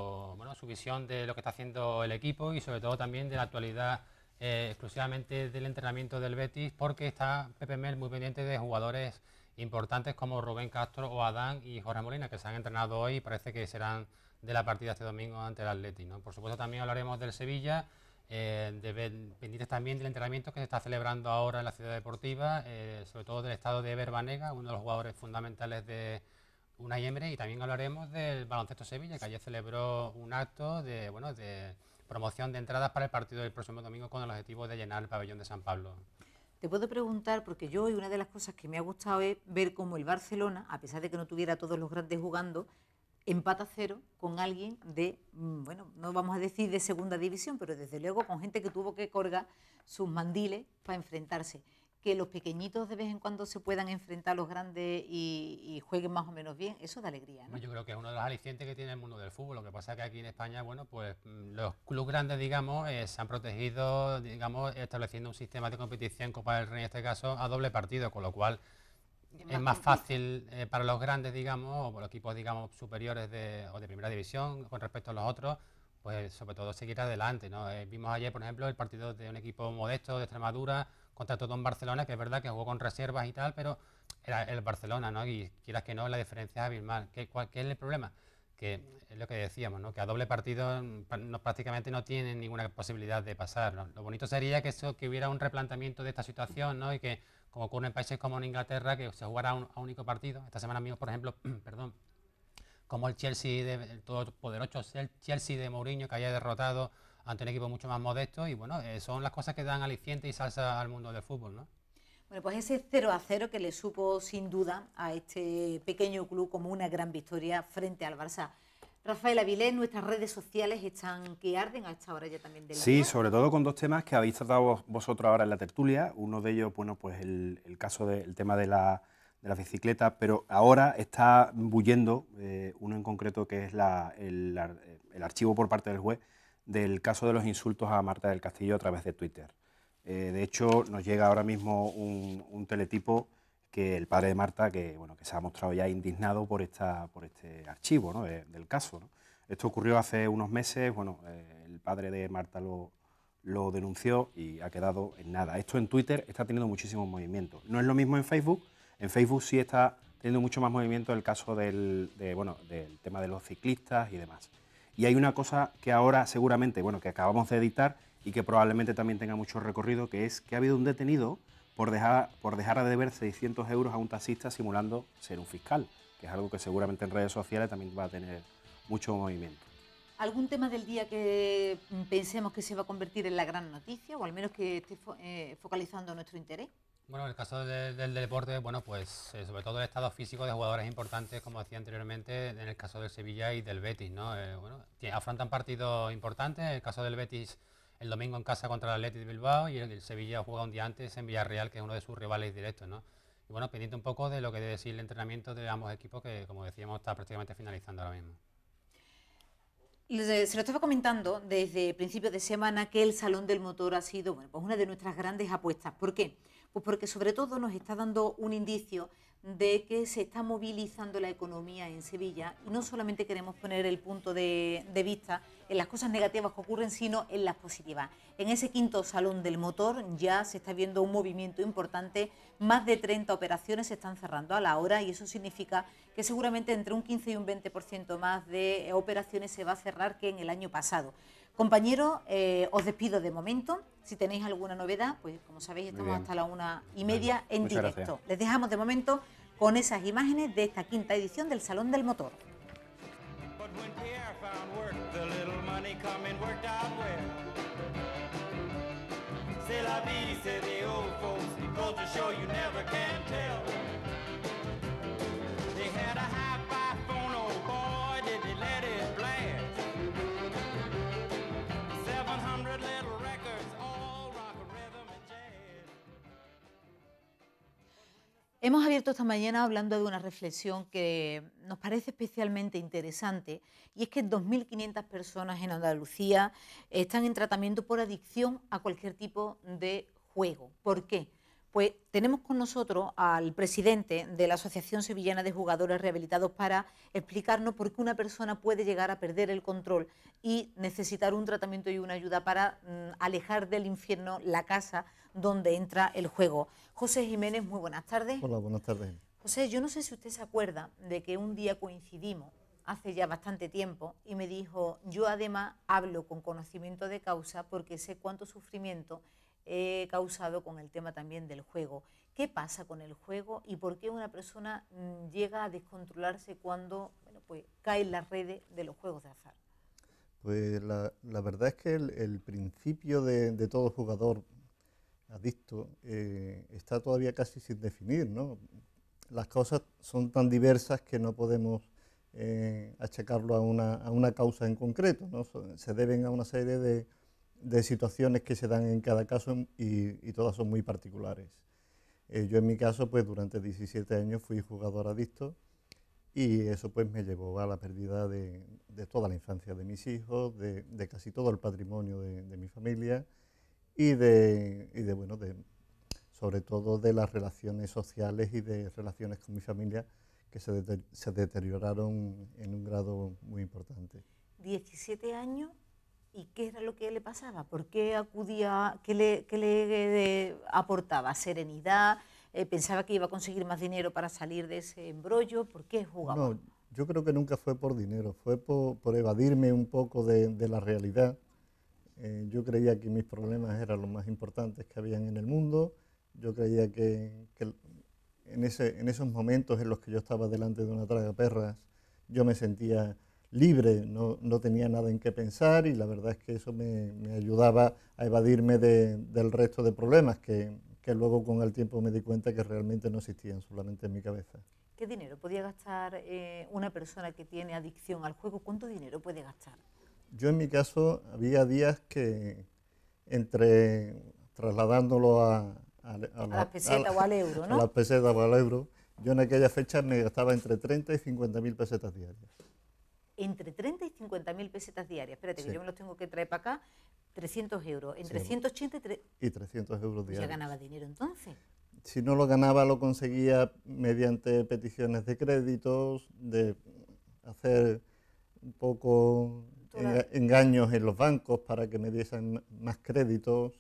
visión de lo que está haciendo el equipo y sobre todo también de la actualidad eh, exclusivamente del entrenamiento del Betis porque está Pepe Mel muy pendiente de jugadores importantes como Rubén Castro o Adán y Jorge Molina que se han entrenado hoy y parece que serán de la partida este domingo ante el Atleti. Por supuesto también hablaremos del Sevilla, eh, pendientes también del entrenamiento que se está celebrando ahora en la ciudad deportiva, sobre todo del estado de Verbanega, uno de los jugadores fundamentales de, una yembre y también hablaremos del baloncesto Sevilla, que ayer celebró un acto de, bueno, de promoción de entradas para el partido del próximo domingo con el objetivo de llenar el pabellón de San Pablo. Te puedo preguntar, porque yo hoy una de las cosas que me ha gustado es ver cómo el Barcelona, a pesar de que no tuviera todos los grandes jugando, empata cero con alguien de, mm, bueno, no vamos a decir de segunda división, pero desde luego con gente que tuvo que colgar sus mandiles para enfrentarse que los pequeñitos de vez en cuando se puedan enfrentar a los grandes y, jueguen más o menos bien, eso da alegría. ¿no? Yo creo que es uno de los alicientes que tiene el mundo del fútbol. Lo que pasa es que aquí en España, bueno, pues mm, los clubes grandes, digamos, eh, se han protegido, digamos, estableciendo un sistema de competición, Copa del Rey en este caso, a doble partido, con lo cual es más, fácil eh, para los grandes, digamos, o los equipos, digamos, superiores de, o de primera división con respecto a los otros, pues sobre todo seguir adelante. ¿no? Eh, vimos ayer, por ejemplo, el partido de un equipo modesto de Extremadura contra todo en Barcelona, que es verdad que jugó con reservas y tal, pero era el Barcelona, ¿no? Y quieras que no, la diferencia es abismal. ¿Qué, es el problema? Que es lo que decíamos, ¿no? Que a doble partido no, prácticamente no tienen ninguna posibilidad de pasar. Lo bonito sería que, eso, que hubiera un replanteamiento de esta situación, ¿no? Y que, como ocurre en países como en Inglaterra, que se jugara a único partido. Esta semana mismo, por ejemplo, perdón, como el Chelsea, de, el Chelsea de Mourinho, que haya derrotado ante un equipo mucho más modesto y bueno, eh, son las cosas que dan aliciente y salsa al mundo del fútbol, ¿no? Bueno, pues ese 0 a 0 que le supo sin duda a este pequeño club como una gran victoria frente al Barça. Rafael Avilés, nuestras redes sociales están que arden a esta hora ya también del Sí, sobre todo con dos temas que habéis tratado vosotros ahora en la tertulia. Uno de ellos, bueno, pues el, caso del tema de la, de bicicleta, pero ahora está bullendo eh, uno en concreto que es el archivo por parte del juez del caso de los insultos a Marta del Castillo a través de Twitter. Eh, de hecho, nos llega ahora mismo un, teletipo que el padre de Marta, que, bueno, que se ha mostrado ya indignado por, esta, por este archivo ¿no? del caso. Esto ocurrió hace unos meses, bueno, eh, el padre de Marta lo, lo denunció y ha quedado en nada. Esto en Twitter está teniendo muchísimo movimiento... No es lo mismo en Facebook, en Facebook sí está teniendo mucho más movimiento el caso del, bueno, del tema de los ciclistas y demás. Y hay una cosa que ahora seguramente, bueno, que acabamos de editar y que probablemente también tenga mucho recorrido, que es que ha habido un detenido por dejar, por dejar de deber 600 euros a un taxista simulando ser un fiscal, que es algo que seguramente en redes sociales también va a tener mucho movimiento. ¿Algún tema del día que mm, pensemos que se va a convertir en la gran noticia o al menos que esté eh, focalizando nuestro interés? Bueno, en el caso del deporte, bueno, pues eh, sobre todo el estado físico de jugadores importantes, como decía anteriormente, en el caso del Sevilla y del Betis, ¿no? Eh, bueno, afrontan partidos importantes, en el caso del Betis el domingo en casa contra el Athletic de Bilbao y el, Sevilla juega un día antes en Villarreal, que es uno de sus rivales directos, ¿no? Y bueno, pendiente un poco de lo que debe decir el entrenamiento de ambos equipos, que como decíamos está prácticamente finalizando ahora mismo. Eh, se lo estaba comentando desde principios de semana que el Salón del Motor ha sido bueno, pues una de nuestras grandes apuestas. ¿Por qué? Pues porque sobre todo nos está dando un indicio de que se está movilizando la economía en Sevilla y no solamente queremos poner el punto de, vista en las cosas negativas que ocurren, sino en las positivas. En ese quinto salón del motor ya se está viendo un movimiento importante, más de 30 operaciones se están cerrando a la hora y eso significa que seguramente entre un 15 y un 20% más de operaciones se va a cerrar que en el año pasado. Compañeros, eh, os despido de momento. Si tenéis alguna novedad, pues como sabéis, estamos hasta la una y media en directo. Les dejamos de momento con esas imágenes de esta quinta edición del Salón del Motor. Hemos abierto esta mañana hablando de una reflexión que nos parece especialmente interesante y es que 2.500 personas en Andalucía están en tratamiento por adicción a cualquier tipo de juego. ¿Por qué? pues tenemos con nosotros al presidente de la Asociación Sevillana de Jugadores Rehabilitados para explicarnos por qué una persona puede llegar a perder el control y necesitar un tratamiento y una ayuda para mm, alejar del infierno la casa donde entra el juego. José Jiménez, muy buenas tardes. Hola, buenas tardes. José, yo no sé si usted se acuerda de que un día coincidimos hace ya bastante tiempo y me dijo, yo además hablo con conocimiento de causa porque sé cuánto sufrimiento eh, causado con el tema también del juego. ¿Qué pasa con el juego y por qué una persona mm, llega a descontrolarse cuando bueno, pues, cae en las redes de los juegos de azar? Pues la, verdad es que el, principio de, todo jugador adicto eh, está todavía casi sin definir, ¿no? Las cosas son tan diversas que no podemos eh, achacarlo a una, a una, causa en concreto, ¿no? Se deben a una serie de, de situaciones que se dan en cada caso y, todas son muy particulares. Eh, yo en mi caso, pues durante 17 años fui jugador adicto y eso pues me llevó a la pérdida de, de toda la infancia de mis hijos, de, casi todo el patrimonio de, mi familia y de, y bueno, sobre todo de las relaciones sociales y de relaciones con mi familia que se, se deterioraron en un grado muy importante. 17 años ¿Y qué era lo que le pasaba? ¿Por qué acudía? ¿Qué le, le eh, aportaba? ¿Serenidad? Eh, ¿Pensaba que iba a conseguir más dinero para salir de ese embrollo? ¿Por qué jugaba? No, yo creo que nunca fue por dinero, fue por, por evadirme un poco de, la realidad. Eh, yo creía que mis problemas eran los más importantes que habían en el mundo. Yo creía que, que en, ese, en esos momentos en los que yo estaba delante de una traga perras, yo me sentía libre, no, tenía nada en qué pensar y la verdad es que eso me, ayudaba a evadirme del resto de problemas que, luego con el tiempo me di cuenta que realmente no existían, solamente en mi cabeza. ¿Qué dinero podía gastar eh, una persona que tiene adicción al juego? ¿Cuánto dinero puede gastar? Yo en mi caso había días que entre trasladándolo a, las pesetas o al euro, o al euro, yo en aquella fecha me gastaba entre 30 y 50 mil pesetas diarias entre 30 y 50 mil pesetas diarias. Espérate, que yo me los tengo que traer para acá, 300 euros. Entre 180 y, 300 euros diarios. ¿Ya ganaba dinero entonces? Si no lo ganaba, lo conseguía mediante peticiones de créditos, de hacer un poco eh, engaños en los bancos para que me diesen más créditos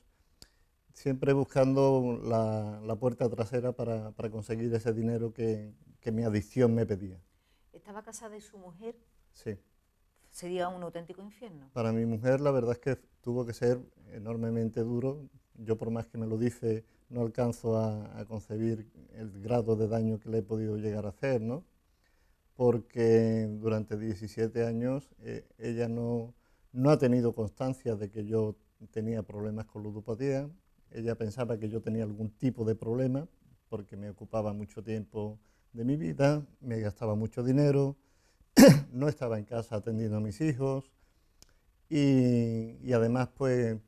siempre buscando la, puerta trasera para, conseguir ese dinero que, mi adicción me pedía. Estaba casada de su mujer Sí. Sería un auténtico infierno. Para mi mujer la verdad es que tuvo que ser enormemente duro. Yo por más que me lo dice, no alcanzo a, concebir el grado de daño que le he podido llegar a hacer, ¿no? Porque durante 17 años eh, ella no, no ha tenido constancia de que yo tenía problemas con ludopatía. Ella pensaba que yo tenía algún tipo de problema porque me ocupaba mucho tiempo de mi vida, me gastaba mucho dinero, no estaba en casa atendiendo a mis hijos y, además pues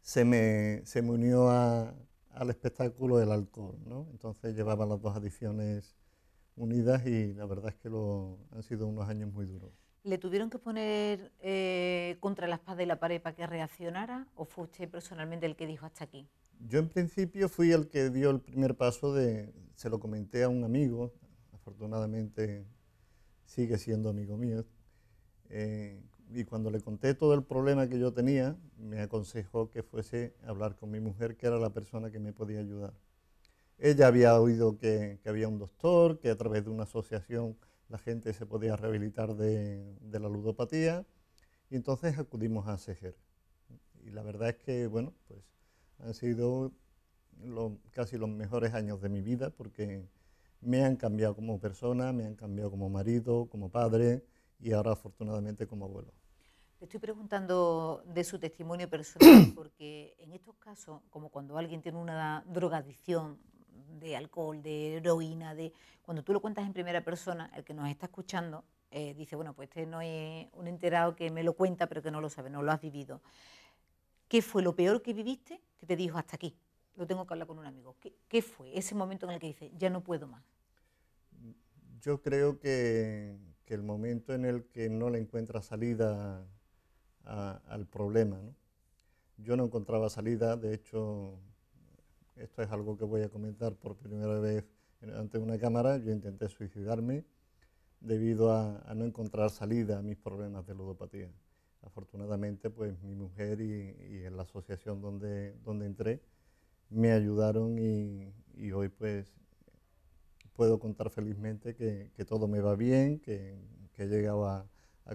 se me, se me unió al espectáculo del alcohol, Entonces llevaba las dos adicciones unidas y la verdad es que lo, han sido unos años muy duros. ¿Le tuvieron que poner eh, contra la espada y la pared para que reaccionara o fue usted personalmente el que dijo hasta aquí? Yo en principio fui el que dio el primer paso de, se lo comenté a un amigo, afortunadamente sigue siendo amigo mío. Eh, y cuando le conté todo el problema que yo tenía, me aconsejó que fuese a hablar con mi mujer, que era la persona que me podía ayudar. Ella había oído que, había un doctor, que a través de una asociación la gente se podía rehabilitar de, la ludopatía, y entonces acudimos a CEGER Y la verdad es que, bueno, pues han sido casi los mejores años de mi vida, porque me han cambiado como persona, me han cambiado como marido, como padre y ahora afortunadamente como abuelo. Te estoy preguntando de su testimonio personal porque en estos casos, como cuando alguien tiene una drogadicción de alcohol, de heroína, de cuando tú lo cuentas en primera persona, el que nos está escuchando eh, dice, bueno, pues este no es un enterado que me lo cuenta pero que no lo sabe, no lo has vivido. ¿Qué fue lo peor que viviste que te dijo hasta aquí? lo tengo que hablar con un amigo. ¿Qué, fue ese momento en el que dice, ya no puedo más? Yo creo que, el momento en el que no le encuentra salida al problema, Yo no encontraba salida, de hecho, esto es algo que voy a comentar por primera vez ante una cámara, yo intenté suicidarme debido a, no encontrar salida a mis problemas de ludopatía. Afortunadamente, pues mi mujer y, y en la asociación donde, donde entré, me ayudaron y, hoy pues puedo contar felizmente que, todo me va bien, que, he llegado a,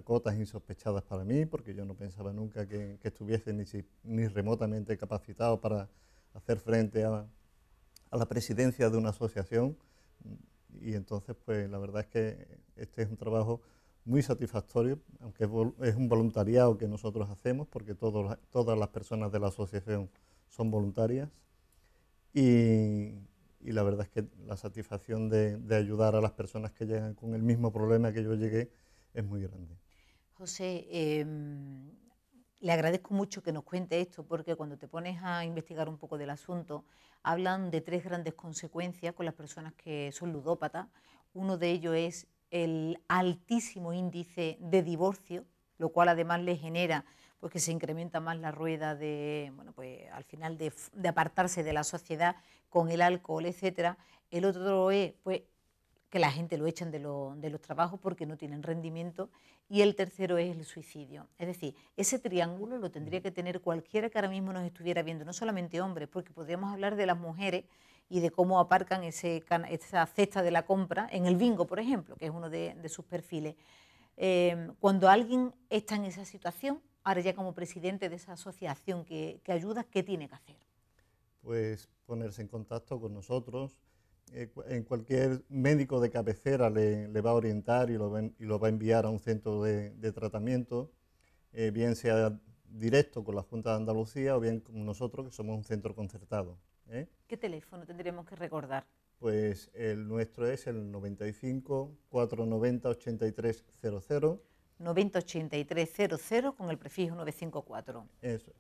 cotas insospechadas para mí, porque yo no pensaba nunca que, estuviese ni, remotamente capacitado para hacer frente a, la presidencia de una asociación. Y entonces, pues la verdad es que este es un trabajo muy satisfactorio, aunque es un voluntariado que nosotros hacemos, porque todas las personas de la asociación son voluntarias y, la verdad es que la satisfacción de, ayudar a las personas que llegan con el mismo problema que yo llegué es muy grande. José, em, le agradezco mucho que nos cuente esto porque cuando te pones a investigar un poco del asunto, hablan de tres grandes consecuencias con las personas que son ludópatas. Uno de ellos es el altísimo índice de divorcio, lo cual además le genera pues que se incrementa más la rueda de, bueno, pues al final de, apartarse de la sociedad con el alcohol, etcétera. El otro es, pues, que la gente lo echan de, los trabajos porque no tienen rendimiento. Y el tercero es el suicidio. Es decir, ese triángulo lo tendría que tener cualquiera que ahora mismo nos estuviera viendo, no solamente hombres, porque podríamos hablar de las mujeres y de cómo aparcan ese, esa cesta de la compra en el bingo, por ejemplo, que es uno de, sus perfiles. Em, cuando alguien está en esa situación, ahora ya como presidente de esa asociación que, ayuda, ¿qué tiene que hacer? Pues ponerse en contacto con nosotros. Eh, en cualquier médico de cabecera le, va a orientar y lo, va a enviar a un centro de, tratamiento, eh, bien sea directo con la Junta de Andalucía o bien con nosotros, que somos un centro concertado. ¿eh? ¿Qué teléfono tendremos que recordar? Pues el nuestro es el 95 490 8300 908300 con el prefijo 954. Eso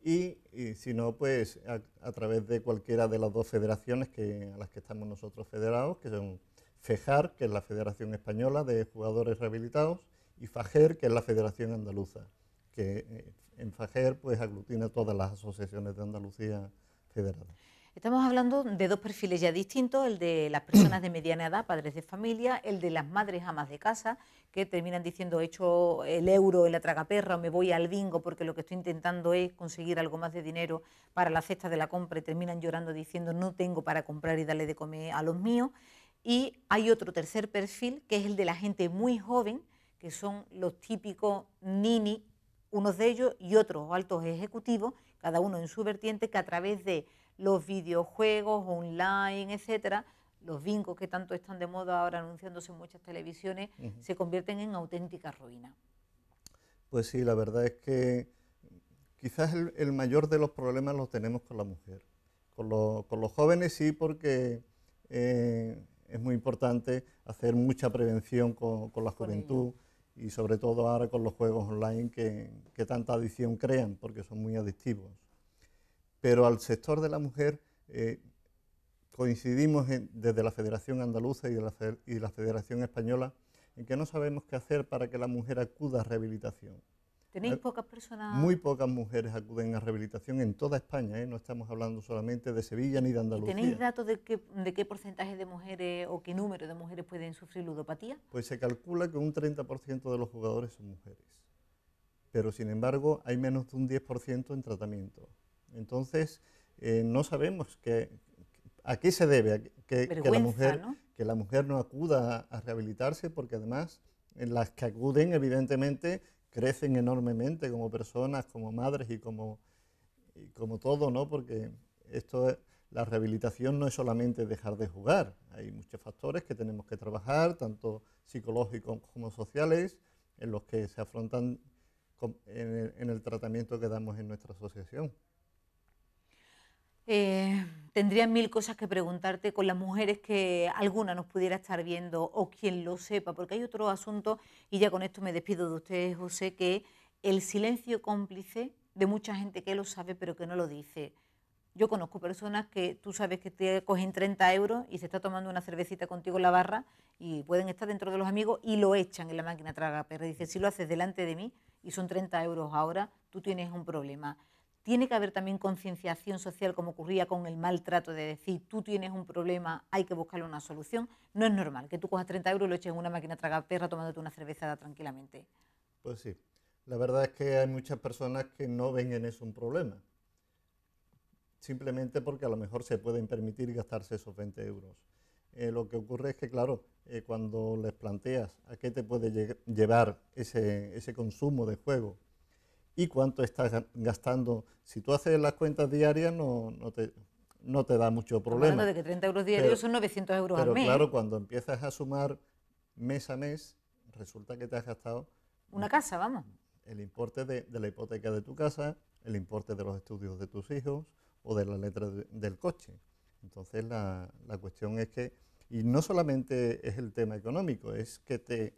y, y, si no, pues a, través de cualquiera de las dos federaciones que, a las que estamos nosotros federados, que son FEJAR, que es la Federación Española de Jugadores Rehabilitados, y FAJER, que es la Federación Andaluza, que eh, en FAJER pues aglutina todas las asociaciones de Andalucía federadas. Estamos hablando de dos perfiles ya distintos, el de las personas de mediana edad, padres de familia, el de las madres amas de casa, que terminan diciendo, he hecho el euro, el atragaperra, o me voy al bingo porque lo que estoy intentando es conseguir algo más de dinero para la cesta de la compra y terminan llorando diciendo, no tengo para comprar y darle de comer a los míos. Y hay otro tercer perfil, que es el de la gente muy joven, que son los típicos nini, unos de ellos y otros altos ejecutivos, cada uno en su vertiente, que a través de los videojuegos online, etcétera, los vincos que tanto están de moda ahora anunciándose en muchas televisiones, se convierten en auténtica ruina. Pues sí, la verdad es que quizás el, mayor de los problemas los tenemos con la mujer. Con, los jóvenes sí, porque eh, es muy importante hacer mucha prevención con, la juventud y sobre todo ahora con los juegos online que, que tanta adicción crean, porque son muy adictivos pero al sector de la mujer eh, coincidimos desde la Federación Andaluza y, la, y la Federación Española en que no sabemos qué hacer para que la mujer acuda a rehabilitación. ¿Tenéis eh, pocas personas? Muy pocas mujeres acuden a rehabilitación en toda España, ¿eh? no estamos hablando solamente de Sevilla ni de Andalucía. ¿Tenéis datos de qué, de qué porcentaje de mujeres o qué número de mujeres pueden sufrir ludopatía? Pues se calcula que un 30% de los jugadores son mujeres, pero sin embargo hay menos de un 10% en tratamiento. Entonces, eh, no sabemos que, a qué se debe que, la mujer, ¿no? acuda a, rehabilitarse, porque además eh, las que acuden, evidentemente, crecen enormemente como personas, como madres y como, todo, ¿no? Porque esto la rehabilitación no es solamente dejar de jugar, hay muchos factores que tenemos que trabajar, tanto psicológicos como sociales, en los que se afrontan en el tratamiento que damos en nuestra asociación. Eh, tendría mil cosas que preguntarte con las mujeres que alguna nos pudiera estar viendo o quien lo sepa, porque hay otro asunto, y ya con esto me despido de ustedes, José, que el silencio cómplice de mucha gente que lo sabe pero que no lo dice. Yo conozco personas que tú sabes que te cogen 30 euros y se está tomando una cervecita contigo en la barra y pueden estar dentro de los amigos y lo echan en la máquina traga. Pero dice, si lo haces delante de mí y son 30 euros ahora, tú tienes un problema. Tiene que haber también concienciación social, como ocurría con el maltrato, de decir, tú tienes un problema, hay que buscarle una solución. No es normal que tú cojas 30 euros y lo eches en una máquina perra tomándote una cerveza tranquilamente. Pues sí, la verdad es que hay muchas personas que no ven en eso un problema. Simplemente porque a lo mejor se pueden permitir gastarse esos 20 euros. Eh, lo que ocurre es que, claro, eh, cuando les planteas a qué te puede llevar ese, ese consumo de juego y cuánto estás gastando. Si tú haces las cuentas diarias, no, no te, da mucho problema. Hablando de que 30 euros diarios son 900 euros al mes. Pero claro, cuando empiezas a sumar mes a mes, resulta que te has gastado... Una casa, vamos. El importe de, la hipoteca de tu casa, el importe de los estudios de tus hijos o de la letra del coche. Entonces la, la cuestión es que, y no solamente es el tema económico, es que te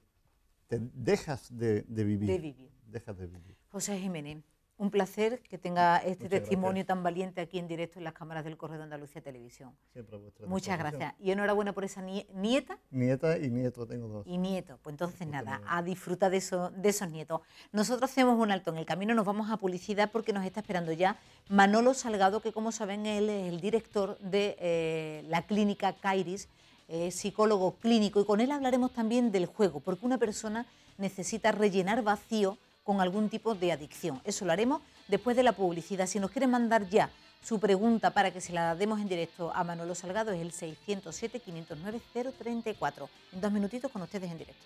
te dejas de, vivir, de, vivir. Dejas de vivir. José Jiménez, un placer que tenga este testimonio tan valiente aquí en directo en las cámaras del Correo de Andalucía Televisión. Siempre vuestra Muchas gracias. Y enhorabuena por esa nieta. Nieta y nieto, tengo dos. Y nieto, pues entonces nada, a disfrutar de, esos nietos. Nosotros hacemos un alto en el camino, nos vamos a publicidad porque nos está esperando ya Manolo Salgado, que como saben él es el director de eh, la clínica Cairis eh, psicólogo clínico, y con él hablaremos también del juego, porque una persona necesita rellenar vacío con algún tipo de adicción. Eso lo haremos después de la publicidad. Si nos quieren mandar ya su pregunta para que se la demos en directo a Manolo Salgado es el 607-509-034. En dos minutitos con ustedes en directo.